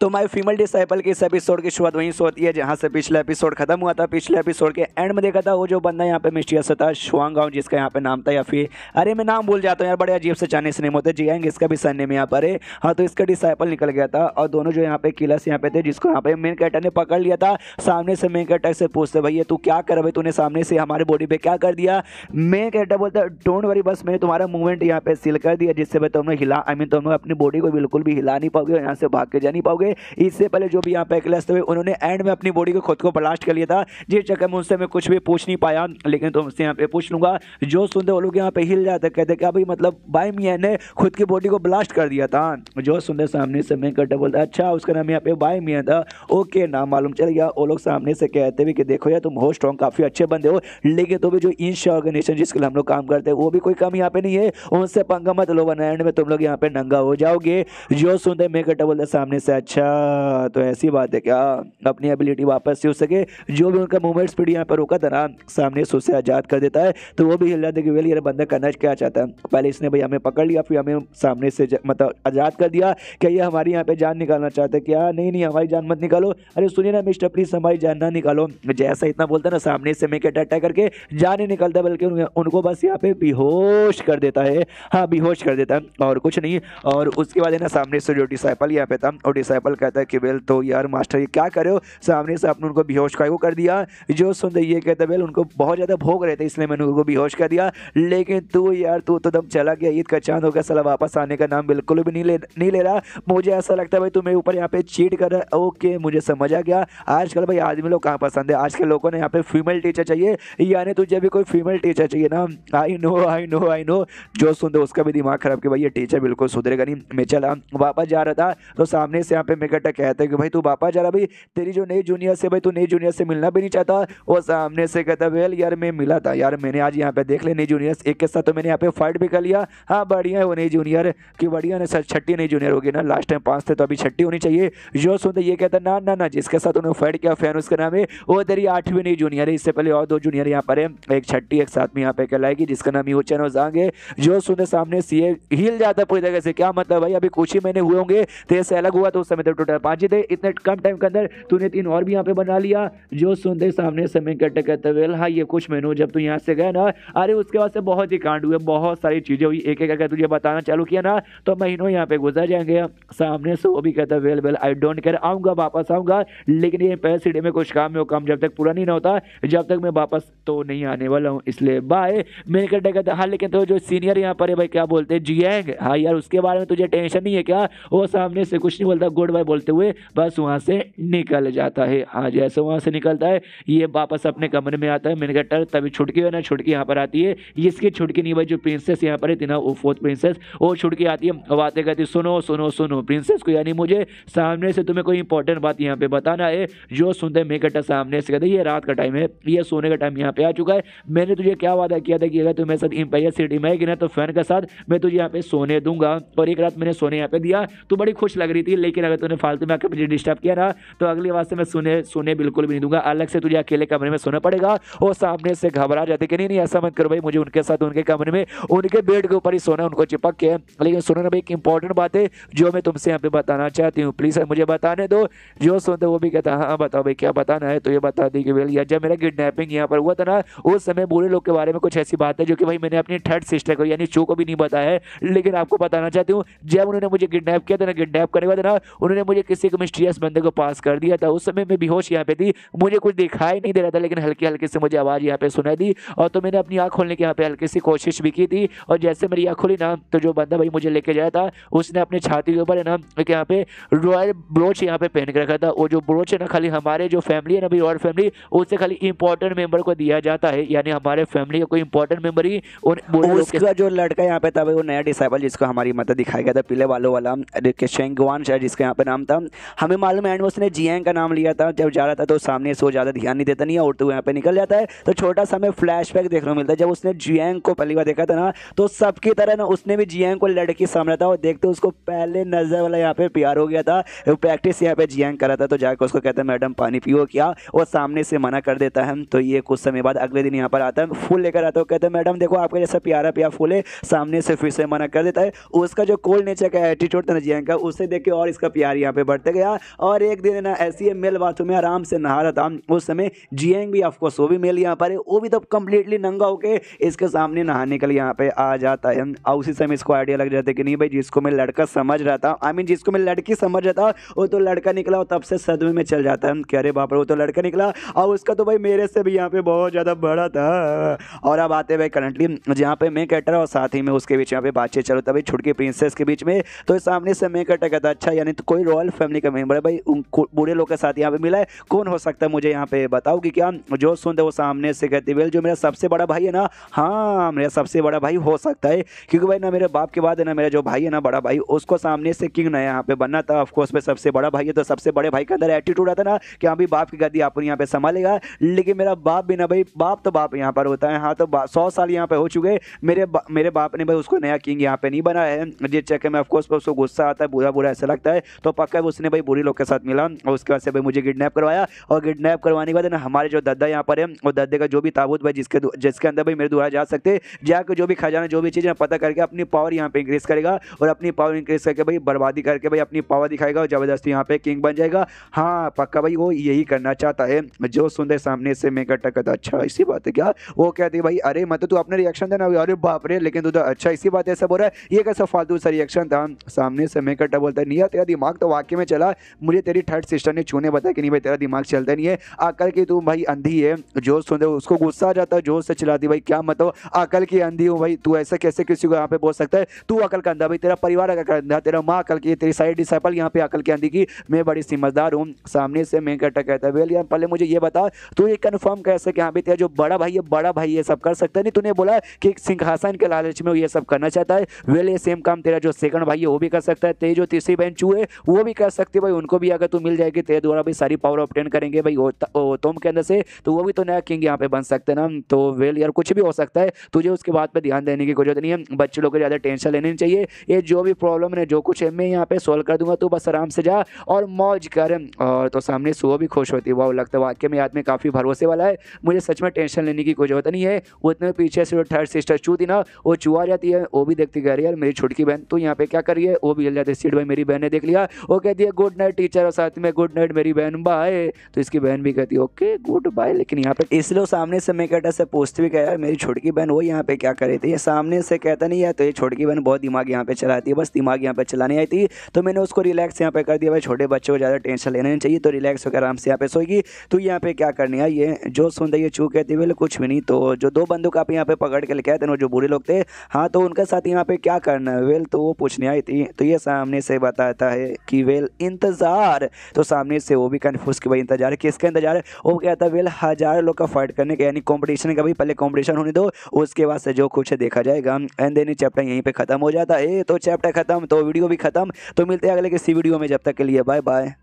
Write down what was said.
तो my female disciple के इस एपिसोड की शुरुआत वहीं से होती है जहाँ से पिछला एपिसोड खत्म हुआ था पिछले एपिसोड के एंड में देखा था वो जो बंदा यहाँ पे मिस्टियस था शुआंगांव जिसका यहाँ पे नाम था या फिर अरे मैं नाम भूल जाता हूँ यार बड़े अजीब से चाइनीस नेम होते आएंगे इसका भी सन नेम यहाँ पर है हाँ तो इसका डिसाइपल निकल गया था और दोनों जो यहाँ पे किलर्स यहाँ पे थे जिसको यहाँ पे मेन कैटर ने पकड़ लिया था सामने से मेन कैटर से पूछते भैया तू क्या कर भाई तूने सामने से हमारे बॉडी पे क्या कर दिया मेन कैटर बोलता डोंट वरी बस मैंने तुम्हारा मूवमेंट यहाँ पे सील कर दिया जिससे भाई तुम्हें हिला आई मीन तुम्हें अपनी बॉडी को बिल्कुल भी हिला नहीं पाओगे यहाँ से भाग के जा नहीं पाओगे हुए इससे पहले जो भी यहाँ पे एकलस्त हुए उन्होंने एंड में अपनी बॉडी को खुद को ब्लास्ट कर लिया था जिस चक्कर में उनसे मैं कुछ भी पूछ नहीं पाया लेकिन तो उनसे यहाँ पे पूछ लूंगा जो सुनते वो लोग यहाँ पे हिल जाते कहते कि अभी मतलब बाई मिया ने खुद की बॉडी को ब्लास्ट कर दिया था जो सुनते सामने से मैं कट्टा बोलता अच्छा उसका नाम यहाँ पे बाई मिया था ओके नाम मालूम चल गया वो लोग सामने से कहते भी कि देखो यार तुम हो स्ट्रॉन्ग काफ़ी अच्छे बंदे हो लेकिन तो भी जो इंश ऑर्गेनाइजेशन जिसके लिए हम लोग काम करते हैं वो भी कोई कम यहाँ पे नहीं है उनसे पंगा मत लो बना एंड में तुम लोग यहाँ पे नंगा हो जाओगे जो सुनते मैं कट्टा बोलता सामने से अच्छा अच्छा तो ऐसी बात है क्या अपनी एबिलिटी वापस से हो सके जो भी उनका मूवमेंट स्पीड यहाँ पर रोका था ना सामने से उससे आज़ाद कर देता है तो वो भी हिल जाते कि यार बंदा करना क्या चाहता है पहले इसने भाई हमें पकड़ लिया फिर हमें सामने से मतलब आज़ाद कर दिया क्या ये हमारी यहाँ पे जान निकालना चाहते क्या नहीं नहीं हमारी जान मत निकालो अरे सुनिए ना मिस्टर प्लीज़ हमारी जान ना निकालो जैसा इतना बोलता ना सामने से मैं अटैक करके जान ही निकलता बल्कि उनको बस यहाँ पे बेहोश कर देता है हाँ बेहोश कर देता है और कुछ नहीं और उसके बाद है ना सामने से जो डिसाइपल यहाँ पे था और डिसाइपल कपल कहता है कि बेल तो यार मास्टर ये क्या करे हो सामने से आपने उनको बेहोश का कर दिया जो सुन रही है कहता बेल उनको बहुत ज़्यादा भोग रहे थे इसलिए मैंने उनको बेहोश कर दिया लेकिन तू यार तू तो दम चला गया ईद का चांद हो गया सला वापस आने का नाम बिल्कुल भी नहीं ले नहीं ले रहा मुझे ऐसा लगता है भाई तू मेरे ऊपर यहाँ पे चीट कर रहा है ओके मुझे समझ आ गया आजकल भाई आदमी लोग कहाँ पसंद है आज के लोगों ने यहाँ पे फीमेल टीचर चाहिए यानी तुझे भी कोई फीमेल टीचर चाहिए ना I know I know I know जो सुन दो उसका भी दिमाग खराब कि भाई ये टीचर बिल्कुल सुधरेगा नहीं मैं चला वापस जा रहा था तो सामने से यहाँ पे मेगा टेक कहता है कि भाई तू जा रहा भाई तेरी जो नई जूनियर से भाई तू नई जूनियर से मिलना भी नहीं चाहता वो सामने से कहता वेल यार मैं मिला था यार मैंने आज यहाँ पे देख लिया नई जूनियर एक के साथ तो मैंने यहाँ पे फाइट भी कर लिया हाँ बढ़िया है वो नई जूनियर कि बढ़िया ना सर छठी नई जूनियर होगी ना लास्ट टाइम पाँच थे तो अभी छठी होनी चाहिए जो सुनते ये कहता ना ना ना जिसके साथ उन्होंने फाइट किया फैन उसका नाम है वो तेरी आठवीं नई जूनियर है इससे पहले और दो जूनियर यहाँ पर है एक छठी एक साथ में यहाँ पे कहलाएगी जिसका नाम यूचन और जांग है जो सुनते सामने सीए हिल जाता पूरी जगह से क्या मतलब भाई अभी कुछ ही महीने हुए होंगे तो ऐसे अलग हुआ तो उस समय मतलब टोटल पाँच थे इतने कम टाइम के अंदर तूने तीन और भी यहाँ पे बना लिया जो सुनते सामने समय कटे कहते वेल हाँ ये कुछ मेनू जब तू यहाँ से गया ना अरे उसके बाद से बहुत ही कांड हुए बहुत सारी चीज़ें हुई एक एक अगर तुझे बताना चालू किया ना तो महीनों यहाँ पे गुजर जाएंगे सामने से वो भी कहता well well I don't care आऊँगा वापस आऊँगा लेकिन ये पहले सीढ़ी में कुछ काम है वो काम जब तक पूरा नहीं होता जब तक मैं वापस तो नहीं आने वाला हूँ इसलिए बाय मेरे कहते कहते हाँ लेकिन तो जो सीनियर यहाँ पर है भाई क्या बोलते हैं जियांग हाँ यार उसके बारे में तुझे टेंशन नहीं है क्या वो सामने से कुछ नहीं बोलता गुड बाय बोलते हुए बस वहाँ से निकल जाता है हाँ जैसे वहाँ से निकलता है ये वापस अपने कमरे में आता है मैंने कहा टर तभी छुटकी है ना छुटकी यहाँ पर आती है इसकी छुटकी नहीं भाई जो प्रिंसेस यहाँ पर है ना वो फोर्थ प्रिंसेस वो छुटकी आती है अब आते कहती सुनो सुनो सुनो प्रिंसेस को यानी मुझे सामने से तुम्हें कोई इंपॉर्टेंट बात यहाँ पर बताना है जो सुनते मैं कटा सामने से कहते ये रात का टाइम है ये सोने का टाइम यहाँ पर आ चुका है मैंने तुझे क्या वादा किया था कि अगर तुम्हारे साथ इम्पायर सिटी में आएगी ना तो फैन के साथ मैं तुझे यहाँ पे सोने दूंगा और एक रात मैंने सोने यहाँ पे दिया तो बड़ी खुश लग रही थी लेकिन अगर तूने फालतू में आकर मुझे डिस्टर्ब किया ना तो अगली आवाज़ से मैं सुने सुने बिल्कुल भी नहीं दूंगा अलग से तुझे अकेले कमरे में सोना पड़ेगा और सामने से घबरा जाते कि नहीं नहीं ऐसा मत करो भाई मुझे उनके साथ उनके कमरे में उनके बेड के ऊपर ही सोना उनको चिपक के लेकिन सुनो ना भाई एक इंपॉर्टेंट बात है जो मैं तुमसे यहाँ पे बताना चाहती हूँ प्लीज़ मुझे बताने दो जो सुनते वो भी कहता हाँ बताओ भाई क्या बताना है तो ये बता दी कि भैया जब मेरा किडनेपिंग यहाँ पर हुआ था ना उस समय बूढ़े लोग के बारे में कुछ ऐसी बात है जो कि भाई मैंने अपनी थर्ड सिस्टर को यानी चू को भी नहीं बताया लेकिन आपको बताना चाहती हूँ जब उन्होंने मुझे किडनेप किया था ना किडनेप करने के बाद ना उन्होंने मुझे किसी मिस्ट्रियस बंदे को पास कर दिया था उस समय मैं बेहोश यहाँ पे थी मुझे कुछ दिखाई नहीं दे रहा था लेकिन हल्की हल्की से मुझे आवाज़ यहाँ पे सुनाई दी और तो मैंने अपनी आँख खोलने की यहाँ पे हल्की सी कोशिश भी की थी और जैसे मेरी आँख खुली ना तो जो बंदा भाई मुझे लेके जाया था उसने अपने छाती के ऊपर है ना एक यहाँ पे रॉयल ब्रोच यहाँ पे पहन के रखा था वो जो ब्रोच है ना खाली हमारे जो फैमिली है ना भाई रॉयल फैमिली उससे खाली इंपॉर्टेंट मेंबर को दिया जाता है यानी हमारे फैमिली का कोई इंपॉर्टेंट मेंबर ही उसका जो लड़का यहाँ पे था वो नया डिसाइबल जिसको हमारी मदद दिखाया गया था पीले वालों वाला शेंगवान शायद जिसको यहाँ का नाम था हमें मालूम है एंड उसने जियांग का नाम लिया था जब जा रहा था तो सामने सो ज़्यादा ध्यान नहीं देता नहीं और तो यहाँ पे निकल जाता है तो छोटा सा हमें फ्लैश देखने को मिलता है जब उसने जियांग को पहली बार देखा था ना तो सबकी तरह ना उसने भी जियांग को लड़की समझ था और देखते उसको पहले नज़र वाला यहाँ पे प्यार हो गया था प्रैक्टिस यहाँ पे जियांग करा था तो जाकर उसको कहता है मैडम पानी पियो क्या और सामने से मना कर देता है तो ये कुछ समय बाद अगले दिन यहाँ पर आता है फूल लेकर आता है कहते हैं मैडम देखो आपका जैसा प्यारा प्यार फूल है सामने से फिर से मना कर देता है उसका जो कोल्ड नेचर का एटीट्यूड था ना जियांग का उसे देख के और इसका प्यार प्यार यहाँ पे बढ़ते गया और एक दिन ना ऐसी मेल बाथरूम में आराम से नहा रहा था उस समय जियंग भी ऑफकोर्स वो भी मेल यहाँ पर है वो भी तब कम्प्लीटली नंगा होके इसके सामने नहाने के लिए यहाँ पे आ जाता है और उसी समय इसको आइडिया लग जाता है कि नहीं भाई जिसको मैं लड़का समझ रहा था आई मीन जिसको मैं लड़की समझ रहा था वो तो लड़का निकला और तब से सदमे में चल जाता है कि अरे बाप रे वो तो लड़का निकला और उसका तो भाई मेरे से भी यहाँ पे बहुत ज़्यादा बड़ा था और अब आते भाई करंटली जहाँ पे मैं कैटर और साथ ही में उसके बीच यहाँ पे बातचीत चलो था भाई छुटकी प्रिंसेस के बीच में तो सामने से मैं कैटर कहता अच्छा यानी तो कोई रॉयल फैमिली का मेम्बर है भाई उन बुरे लोग के साथ यहाँ पे मिला है कौन हो सकता है मुझे यहाँ पे बताओ कि क्या जो सुनते वो सामने से कहते वेल जो मेरा सबसे बड़ा भाई है ना हाँ मेरा सबसे बड़ा भाई हो सकता है क्योंकि भाई ना मेरे बाप के बाद है ना मेरा जो भाई है ना बड़ा भाई उसको सामने से किंग ना यहाँ पे बनना था ऑफकोर्स मैं सबसे बड़ा भाई है तो सबसे बड़े भाई के अंदर एटीट्यूड आता ना कि हाँ भाई बाप की गद्दी आप यहाँ पे संभालेगा लेकिन मेरा बाप भी ना भाई बाप तो बाप यहाँ पर होता है हाँ तो सौ साल यहाँ पे हो चुके मेरे बा, मेरे बाप ने भाई उसको नया किंग यहाँ पे नहीं बनाया है जिस चक्कर में ऑफकोर्स पर उसको गुस्सा आता है बुरा बुरा ऐसा लगता है तो तो पक्का उसने भाई बुरी लोग के साथ मिला और उसके बाद से भाई मुझे किडनैप करवाया और किडनैप करवाने के बाद ना हमारे जो दद्दा यहाँ पर है और दद्दे का जो भी ताबूत भाई जिसके जिसके अंदर भाई मेरे द्वारा जा सकते जाकर जो भी खजाना जो भी चीज़ें पता करके अपनी पावर यहाँ पर इंक्रीज़ करेगा और अपनी पावर इंक्रीज़ करके भाई बर्बादी करके भाई अपनी पावर दिखाएगा और ज़बरदस्ती यहाँ पर किंग बन जाएगा हाँ पक्का भाई वो यही करना चाहता है जो सुंदर सामने से मैं टकत अच्छा इसी बात है क्या वो कहते है भाई अरे मतलब तू अपना रिएक्शन देना अरे बाप रे लेकिन तू तो अच्छा इसी बात ऐसा बोल रहा है ये कैसा फालतू सा रिएक्शन था सामने से मैं कट्टा बोलता है नहीं यार तेरा दिमाग तो वाक्य में चला मुझे तेरी थर्ड सिस्टर ने छूने बताया कि नहीं भाई तेरा दिमाग चलता नहीं है अकल की तू भाई अंधी है जोश सुन उसको गुस्सा आ जाता है जोश से चिल्लाती भाई क्या मतलब अकल की अंधी हूँ भाई तू ऐसा कैसे किसी को यहाँ पे बोल सकता है तू अकल का अंधा भाई तेरा परिवार अकल का अंधा तेरा माँ अकल की तेरी सारी डिसाइपल यहाँ पे अकल की अंधी की मैं बड़ी समझदार हूँ सामने से मैं कट्टा कहता है वेल यार पहले मुझे ये बता तू ये कन्फर्म कर सके यहाँ पे तेरा जो बड़ा भाई है बड़ा भाई ये सब कर सकता नहीं तूने बोला कि सिंहासन के लालच में ये सब करना चाहता है वेल ये सेम काम तेरा जो सेकंड भाई है वो भी कर सकता है तेरी जो तीसरी बहन चू है वो भी कर सकते भाई उनको भी अगर तू मिल जाएगी तेरे द्वारा भाई सारी पावर ऑप्टेन करेंगे भाई ओतोम के अंदर से तो वो भी तो नया किंग यहाँ पे बन सकते ना तो वेल यार कुछ भी हो सकता है तुझे उसके बाद पर ध्यान देने की जरूरत नहीं है बच्चे लोग को ज़्यादा टेंशन लेने चाहिए ये जो भी प्रॉब्लम है जो कुछ है मैं यहाँ पे सोल्व कर दूंगा तू बस आराम से जा और मौज कर और तो सामने सुबह भी खुश होती है वाह लगता है वाक्य में में काफ़ी भरोसे वाला है मुझे सच में टेंशन लेने की कोई जरूरत नहीं है इतने पीछे से थर्ड सिस्टर चू थी ना वो चुआ जाती है वो भी देखती कह रही यार मेरी छोटकी बहन तो यहाँ पे क्या करिए वो भी हिल जाती है सीट भाई मेरी बहन ने देख लिया वो कहती है गुड नाइट टीचर और साथ में गुड नाइट मेरी बहन बाय तो इसकी बहन भी कहती है ओके गुड बाय लेकिन यहाँ पे इसलिए सामने से मैं कहता से पूछते भी कह मेरी छोटकी बहन वो यहाँ पे क्या कर रही थी ये सामने से कहता नहीं है तो ये छोटकी बहन बहुत दिमाग यहाँ पे चलाती है बस दिमाग यहाँ पे चलाने आई थी तो मैंने उसको रिलैक्स यहाँ पे कर दिया भाई छोटे बच्चों को ज़्यादा टेंशन लेना नहीं चाहिए तो रिलैक्स होकर आराम से यहाँ पे सोएगी तो यहाँ पे क्या करनी है ये जो सुन रही है चू कहती है कुछ भी नहीं तो जो दो बंदूक आप यहाँ पे पकड़ के लेके आए थे जो बुरे लोग थे हाँ तो उनके साथ यहाँ पे क्या करना है वेल तो वो पूछने आई थी तो ये सामने से बताता है की वेल इंतज़ार तो सामने से वो भी कन्फ्यूज़ कि भाई इंतजार है किसका इंतजार है वो कहता है वेल हज़ार लोग का फाइट करने का यानी कॉम्पिटिशन का भाई पहले कॉम्पिटिशन होने दो उसके बाद से जो कुछ है देखा जाएगा एंड देन चैप्टर यहीं पर ख़त्म हो जाता है तो चैप्टर खत्म तो वीडियो भी खत्म तो मिलते हैं अगले किसी वीडियो में जब तक के लिए बाय बाय